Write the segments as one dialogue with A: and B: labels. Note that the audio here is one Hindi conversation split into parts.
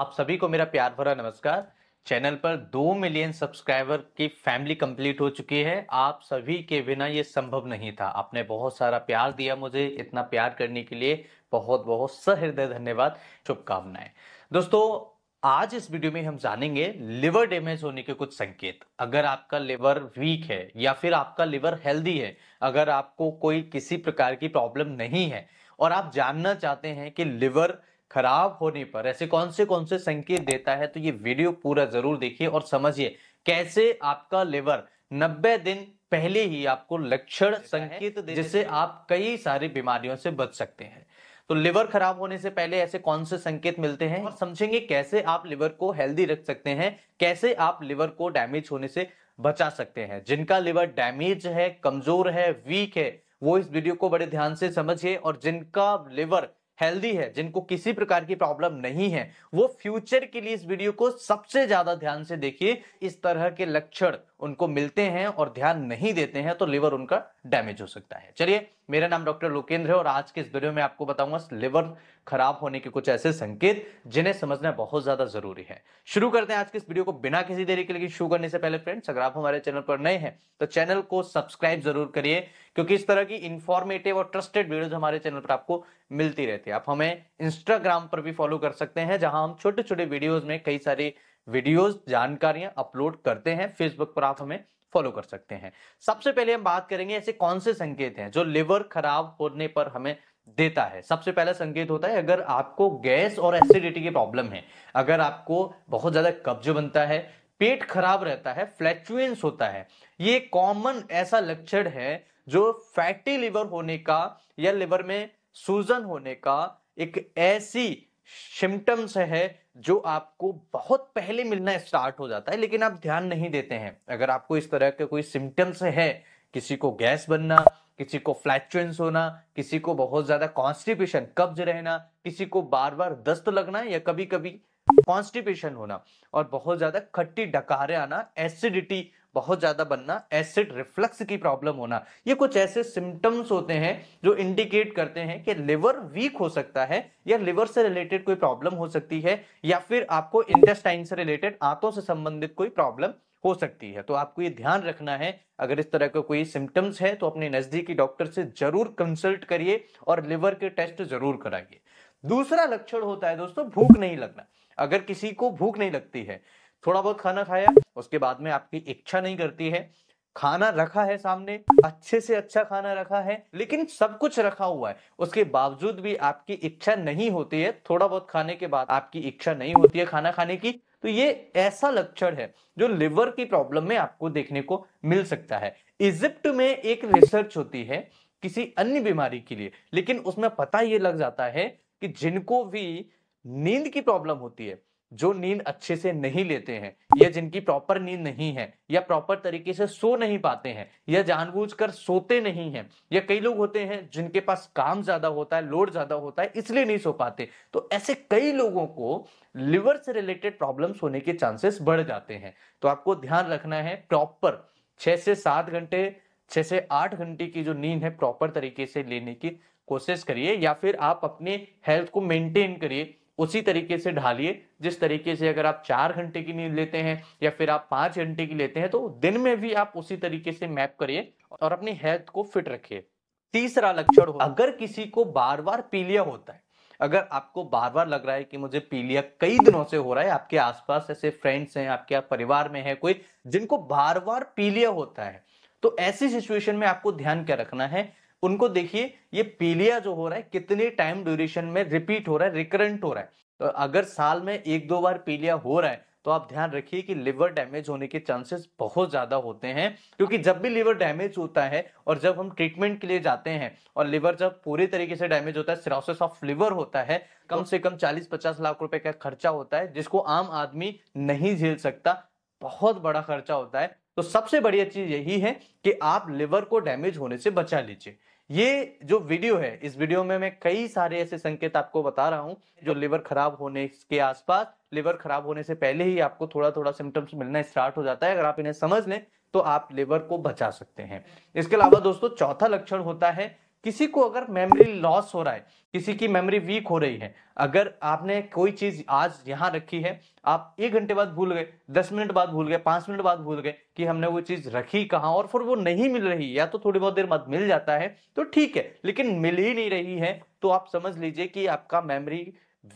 A: आप सभी को मेरा प्यार भरा नमस्कार चैनल पर दो मिलियन सब्सक्राइबर की फैमिली कंप्लीट हो चुकी है आप सभी के बिना ये संभव नहीं था आपने बहुत सारा प्यार दिया मुझे इतना प्यार करने के लिए बहुत बहुत सहृदय धन्यवाद शुभकामनाएं दोस्तों आज इस वीडियो में हम जानेंगे लिवर डैमेज होने के कुछ संकेत अगर आपका लिवर वीक है या फिर आपका लिवर हेल्दी है अगर आपको कोई किसी प्रकार की प्रॉब्लम नहीं है और आप जानना चाहते हैं कि लिवर खराब होने पर ऐसे कौन से कौन से संकेत देता है तो ये वीडियो पूरा जरूर देखिए और समझिए कैसे आपका लिवर 90 दिन पहले ही आपको लक्षण संकेत जिससे आप कई सारी बीमारियों से बच सकते हैं तो लिवर खराब होने से पहले ऐसे कौन से संकेत मिलते हैं और समझेंगे कैसे आप लिवर को हेल्दी रख सकते हैं कैसे आप लिवर को डैमेज होने से बचा सकते हैं जिनका लिवर डैमेज है कमजोर है वीक है वो इस वीडियो को बड़े ध्यान से समझिए और जिनका लिवर हेल्दी है जिनको किसी प्रकार की प्रॉब्लम नहीं है वो फ्यूचर के लिए इस वीडियो को सबसे ज्यादा ध्यान से देखिए इस तरह के लक्षण उनको मिलते हैं और ध्यान नहीं देते हैं तो लिवर उनका डैमेज हो सकता है चलिए मेरा नाम डॉक्टर लोकेंद्र है और आज के इस वीडियो में आपको बताऊंगा लिवर खराब होने के कुछ ऐसे संकेत जिन्हें समझना बहुत ज्यादा जरूरी है शुरू करते हैं आज के इस वीडियो को बिना किसी देरी के लिए शुरू करने से पहले फ्रेंड्स अगर आप हमारे चैनल पर नए हैं तो चैनल को सब्सक्राइब जरूर करिए क्योंकि इस तरह की इन्फॉर्मेटिव और ट्रस्टेड वीडियोज हमारे चैनल पर आपको मिलती रहती है आप हमें इंस्टाग्राम पर भी फॉलो कर सकते हैं जहां हम छोटे छोटे वीडियोज में कई सारी वीडियोज जानकारियां अपलोड करते हैं फेसबुक पर आप हमें फॉलो कर सकते हैं सबसे पहले हम बात करेंगे ऐसे कौन से संकेत हैं जो लिवर खराब होने पर हमें देता है सबसे पहला संकेत होता है अगर आपको गैस और एसिडिटी की प्रॉब्लम है अगर आपको बहुत ज्यादा कब्ज बनता है पेट खराब रहता है फ्लैचुएंस होता है ये कॉमन ऐसा लक्षण है जो फैटी लिवर होने का या लिवर में सूजन होने का एक ऐसी सिम्टम्स है जो आपको बहुत पहले मिलना स्टार्ट हो जाता है लेकिन आप ध्यान नहीं देते हैं अगर आपको इस तरह के कोई सिम्टम्स है किसी को गैस बनना किसी को फ्लैचुएंस होना किसी को बहुत ज्यादा कॉन्स्टिपेशन कब्ज रहना किसी को बार बार दस्त लगना या कभी कभी कॉन्स्टिपेशन होना और बहुत ज्यादा खट्टी डकारे आना एसिडिटी बहुत ज़्यादा बनना एसिड रिफ्लक्स की प्रॉब्लम होना ये कुछ ऐसे सिम्टम्स होते हैं जो इंडिकेट करते हैं कि लिवर वीक हो सकता है या लिवर से रिलेटेड कोई प्रॉब्लम हो सकती है या फिर आपको इंटेस्टाइन से रिलेटेड आंतों से संबंधित कोई प्रॉब्लम हो सकती है तो आपको ये ध्यान रखना है अगर इस तरह का को कोई सिम्टम्स है तो अपने नज़दीकी डॉक्टर से जरूर कंसल्ट करिए और लिवर के टेस्ट जरूर कराइए दूसरा लक्षण होता है दोस्तों भूख नहीं लगना अगर किसी को भूख नहीं लगती है थोड़ा बहुत खाना खाया उसके बाद में आपकी इच्छा नहीं करती है खाना रखा है सामने अच्छे से अच्छा खाना रखा है लेकिन सब कुछ रखा हुआ है उसके बावजूद भी आपकी इच्छा नहीं होती है थोड़ा बहुत खाने के बाद आपकी इच्छा नहीं होती है खाना खाने की तो ये ऐसा लक्षण है जो लिवर की प्रॉब्लम में आपको देखने को मिल सकता है इजिप्ट में एक रिसर्च होती है किसी अन्य बीमारी के लिए लेकिन उसमें पता ये लग जाता है कि जिनको भी नींद की प्रॉब्लम होती है जो नींद अच्छे से नहीं लेते हैं या जिनकी प्रॉपर नींद नहीं है या प्रॉपर तरीके से सो नहीं पाते हैं या जानबूझकर सोते नहीं हैं या कई लोग होते हैं जिनके पास काम ज्यादा होता है लोड ज्यादा होता है इसलिए नहीं सो पाते तो ऐसे कई लोगों को लिवर से रिलेटेड प्रॉब्लम्स होने के चांसेस बढ़ जाते हैं तो आपको ध्यान रखना है प्रॉपर छह से सात घंटे छह से आठ घंटे की जो नींद है प्रॉपर तरीके से लेने की कोशिश करिए या फिर आप अपने हेल्थ को मेंटेन करिए उसी तरीके से ढालिए जिस तरीके से अगर आप चार घंटे की नींद लेते हैं या फिर आप पांच घंटे की लेते हैं तो दिन में भी आप उसी तरीके से मैप करिए और अपनी हेल्थ को फिट रखिए तीसरा लक्षण अगर किसी को बार बार पीलिया होता है अगर आपको बार बार लग रहा है कि मुझे पीलिया कई दिनों से हो रहा है आपके आसपास ऐसे फ्रेंड्स हैं आपके आप परिवार में है कोई जिनको बार बार पीलिया होता है तो ऐसी सिचुएशन में आपको ध्यान क्या रखना है उनको देखिए ये पीलिया जो हो रहा है कितने टाइम ड्यूरेशन में रिपीट हो रहा है रिकरेंट हो रहा है तो अगर साल में एक दो बार पीलिया हो रहा है तो आप ध्यान रखिए कि लिवर डैमेज होने के चांसेस बहुत ज़्यादा होते हैं क्योंकि जब भी लिवर डैमेज होता है और जब हम ट्रीटमेंट के लिए जाते हैं और लिवर जब पूरे तरीके से डैमेज होता है सिरोसिस ऑफ लिवर होता है कम से कम 40-50 लाख रुपए का खर्चा होता है जिसको आम आदमी नहीं झेल सकता बहुत बड़ा खर्चा होता है तो सबसे बढ़िया चीज़ यही है कि आप लिवर को डैमेज होने से बचा लीजिए ये जो वीडियो है इस वीडियो में मैं कई सारे ऐसे संकेत आपको बता रहा हूँ जो लिवर खराब होने के आसपास लिवर खराब होने से पहले ही आपको थोड़ा थोड़ा सिम्टम्स मिलना स्टार्ट हो जाता है अगर आप इन्हें समझ लें तो आप लिवर को बचा सकते हैं इसके अलावा दोस्तों चौथा लक्षण होता है किसी को अगर मेमोरी लॉस हो रहा है किसी की मेमोरी वीक हो रही है अगर आपने कोई चीज आज यहाँ रखी है आप एक घंटे बाद भूल गए दस मिनट बाद भूल गए पांच मिनट बाद भूल गए कि हमने वो चीज रखी कहाँ और फिर वो नहीं मिल रही या तो थोड़ी बहुत देर बाद मिल जाता है तो ठीक है लेकिन मिल ही नहीं रही है तो आप समझ लीजिए कि आपका मेमरी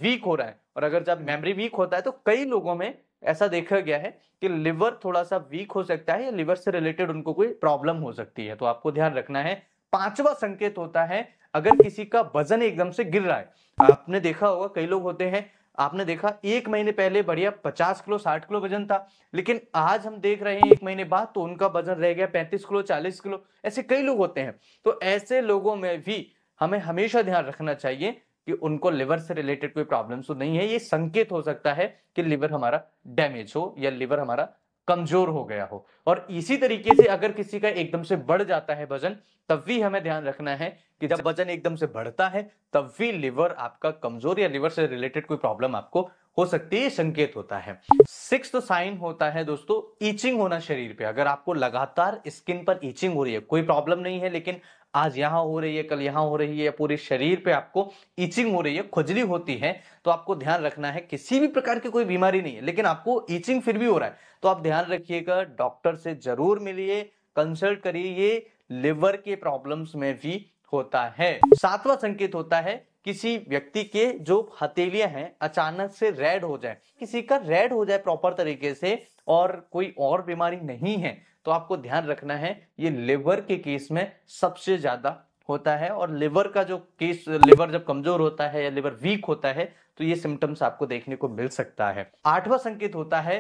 A: वीक हो रहा है और अगर जब मेमरी वीक होता है तो कई लोगों में ऐसा देखा गया है कि लिवर थोड़ा सा वीक हो सकता है या लिवर से रिलेटेड उनको कोई प्रॉब्लम हो सकती है तो आपको ध्यान रखना है पांचवा संकेत होता है अगर किसी का वजन एकदम से गिर रहा है आपने देखा होगा कई लोग होते हैं आपने देखा एक महीने पहले बढ़िया पचास किलो साठ किलो वजन था लेकिन आज हम देख रहे हैं एक महीने बाद तो उनका वजन रह गया पैंतीस किलो चालीस किलो ऐसे कई लोग होते हैं तो ऐसे लोगों में भी हमें हमेशा ध्यान रखना चाहिए कि उनको लिवर से रिलेटेड कोई प्रॉब्लम तो नहीं है ये संकेत हो सकता है कि लिवर हमारा डैमेज हो या लिवर हमारा कमजोर हो गया हो और इसी तरीके से अगर किसी का एकदम से बढ़ जाता है वजन तब भी हमें ध्यान रखना है कि जब वजन एकदम से बढ़ता है तब भी लिवर आपका कमजोर या लिवर से रिलेटेड कोई प्रॉब्लम आपको हो सकती है संकेत होता है सिक्स तो साइन होता है दोस्तों ईचिंग होना शरीर पे अगर आपको लगातार स्किन पर ईचिंग हो रही है कोई प्रॉब्लम नहीं है लेकिन आज यहाँ हो रही है कल यहाँ हो रही है पूरे शरीर पे आपको ईचिंग हो रही है खुजली होती है तो आपको ध्यान रखना है किसी भी प्रकार की कोई बीमारी नहीं है लेकिन आपको ईचिंग फिर भी हो रहा है तो आप ध्यान रखिएगा डॉक्टर से जरूर मिलिए कंसल्ट करिए ये लिवर के प्रॉब्लम्स में भी होता है सातवां संकेत होता है किसी व्यक्ति के जो हथेलियां हैं अचानक से रेड हो जाए किसी का रेड हो जाए प्रॉपर तरीके से और कोई और बीमारी नहीं है तो आपको ध्यान रखना है ये लिवर के केस में सबसे ज्यादा होता है और लिवर का जो केस लिवर जब कमजोर होता है या लिवर वीक होता है तो ये सिम्टम्स आपको देखने को मिल सकता है आठवां संकेत होता है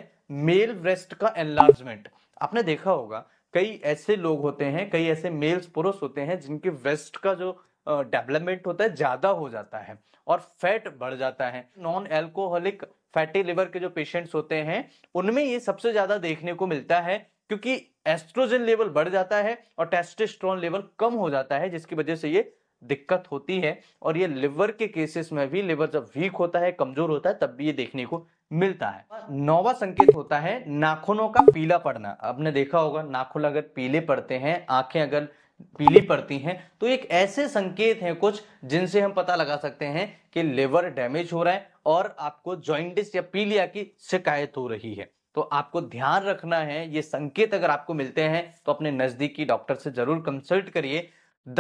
A: मेल ब्रेस्ट का एनलार्जमेंट आपने देखा होगा कई ऐसे लोग होते हैं कई ऐसे मेल्स पुरुष होते हैं जिनके ब्रेस्ट का जो डेवलपमेंट होता है ज्यादा हो जाता है और फैट बढ़ जाता है नॉन एल्कोहलिक फैटी लिवर के जो पेशेंट्स होते हैं उनमें ये सबसे ज्यादा देखने को मिलता है क्योंकि एस्ट्रोजन लेवल बढ़ जाता है और टेस्टेस्ट्रॉन लेवल कम हो जाता है जिसकी वजह से ये दिक्कत होती है और ये लिवर के केसेस में भी लिवर जब वीक होता है कमजोर होता है तब भी ये देखने को मिलता है नौवा संकेत होता है नाखूनों का पीला पड़ना आपने देखा होगा नाखून अगर पीले पड़ते हैं आंखें अगर पीली पड़ती हैं तो एक ऐसे संकेत हैं कुछ जिनसे हम पता लगा सकते हैं कि लिवर डैमेज हो रहा है और आपको ज्वाइंटिस या पीलिया की शिकायत हो रही है तो आपको ध्यान रखना है ये संकेत अगर आपको मिलते हैं तो अपने नजदीकी डॉक्टर से जरूर कंसल्ट करिए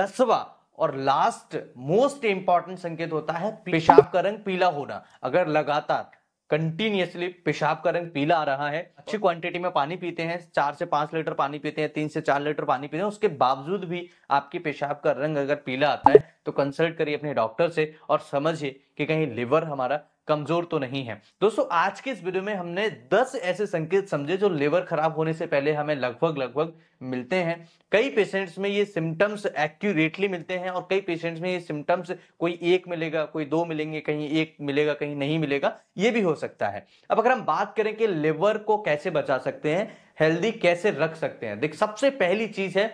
A: दसवा और लास्ट मोस्ट इंपॉर्टेंट संकेत होता है पेशाब का रंग पीला होना अगर लगातार कंटिन्यूसली पेशाब का रंग पीला आ रहा है अच्छी क्वांटिटी में पानी पीते हैं चार से पांच लीटर पानी पीते हैं तीन से चार लीटर पानी पीते हैं उसके बावजूद भी आपकी पेशाब का रंग अगर पीला आता है तो कंसल्ट करिए अपने डॉक्टर से और समझिए कि कहीं लिवर हमारा कमजोर तो नहीं है दोस्तों आज के इस वीडियो में हमने 10 ऐसे संकेत समझे जो लेवर खराब होने से पहले हमें लगभग लगभग मिलते हैं कई पेशेंट्स में ये सिम्टम्स एक्यूरेटली मिलते हैं और कई पेशेंट्स में ये सिम्टम्स कोई एक मिलेगा कोई दो मिलेंगे कहीं एक मिलेगा कहीं नहीं मिलेगा ये भी हो सकता है अब अगर हम बात करें कि लेवर को कैसे बचा सकते हैं हेल्दी कैसे रख सकते हैं देख सबसे पहली चीज है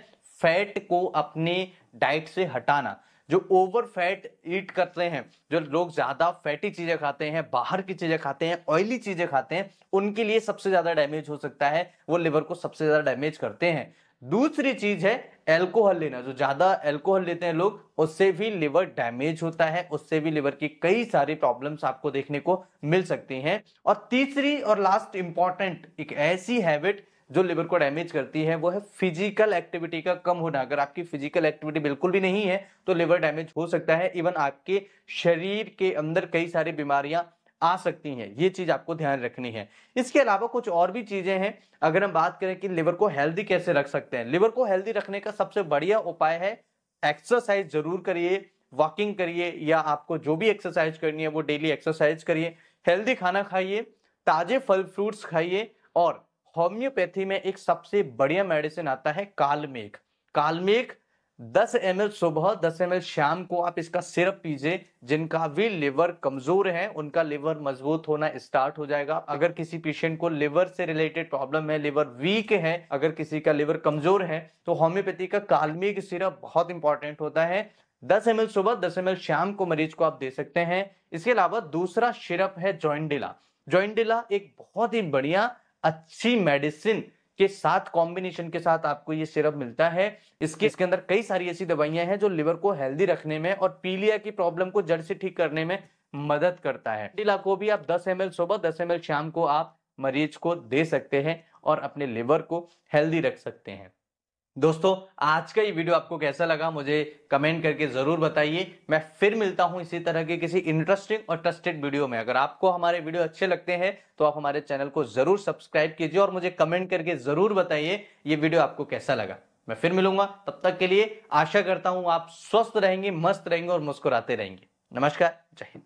A: फैट को अपने डाइट से हटाना जो ओवर फैट ईट करते हैं जो लोग ज़्यादा फैटी चीज़ें खाते हैं बाहर की चीज़ें खाते हैं ऑयली चीज़ें खाते हैं उनके लिए सबसे ज़्यादा डैमेज हो सकता है वो लिवर को सबसे ज़्यादा डैमेज करते हैं दूसरी चीज है एल्कोहल लेना जो ज्यादा एल्कोहल लेते हैं लोग उससे भी लिवर डैमेज होता है उससे भी लिवर की कई सारी प्रॉब्लम्स आपको देखने को मिल सकती हैं और तीसरी और लास्ट इंपॉर्टेंट एक ऐसी हैबिट जो लिवर को डैमेज करती है वो है फिजिकल एक्टिविटी का कम होना अगर आपकी फिजिकल एक्टिविटी बिल्कुल भी नहीं है तो लिवर डैमेज हो सकता है इवन आपके शरीर के अंदर कई सारी बीमारियां आ सकती हैं ये चीज़ आपको ध्यान रखनी है इसके अलावा कुछ और भी चीज़ें हैं अगर हम बात करें कि लिवर को हेल्दी कैसे रख सकते हैं लिवर को हेल्दी रखने का सबसे बढ़िया उपाय है एक्सरसाइज जरूर करिए वॉकिंग करिए या आपको जो भी एक्सरसाइज करनी है वो डेली एक्सरसाइज करिए हेल्दी खाना खाइए ताजे फल फ्रूट्स खाइए और होम्योपैथी में एक सबसे बढ़िया मेडिसिन आता है कालमेघ कालमेघ 10 एम सुबह 10 एम शाम को आप इसका सिरप पीजिए जिनका भी लिवर कमजोर है उनका लिवर मजबूत होना स्टार्ट हो जाएगा अगर किसी पेशेंट को लिवर से रिलेटेड प्रॉब्लम है लिवर वीक है अगर किसी का लिवर कमजोर है तो होम्योपैथी का कालमेघ सिरप बहुत इंपॉर्टेंट होता है 10 एम सुबह 10 एम शाम को मरीज को आप दे सकते हैं इसके अलावा दूसरा सिरप है जॉइंडिला जॉइंडिला एक बहुत ही बढ़िया अच्छी मेडिसिन के साथ कॉम्बिनेशन के साथ आपको ये सिरप मिलता है इसके इसके अंदर कई सारी ऐसी दवाइयां हैं जो लिवर को हेल्दी रखने में और पीलिया की प्रॉब्लम को जड़ से ठीक करने में मदद करता है टीला को भी आप 10 एम सुबह 10 एम शाम को आप मरीज को दे सकते हैं और अपने लिवर को हेल्दी रख सकते हैं दोस्तों आज का ये वीडियो आपको कैसा लगा मुझे कमेंट करके ज़रूर बताइए मैं फिर मिलता हूं इसी तरह के किसी इंटरेस्टिंग और ट्रस्टेड वीडियो में अगर आपको हमारे वीडियो अच्छे लगते हैं तो आप हमारे चैनल को ज़रूर सब्सक्राइब कीजिए और मुझे कमेंट करके ज़रूर बताइए ये वीडियो आपको कैसा लगा मैं फिर मिलूंगा तब तक के लिए आशा करता हूं आप स्वस्थ रहेंगे मस्त रहेंगे और मुस्कुराते रहेंगे नमस्कार जय हिंद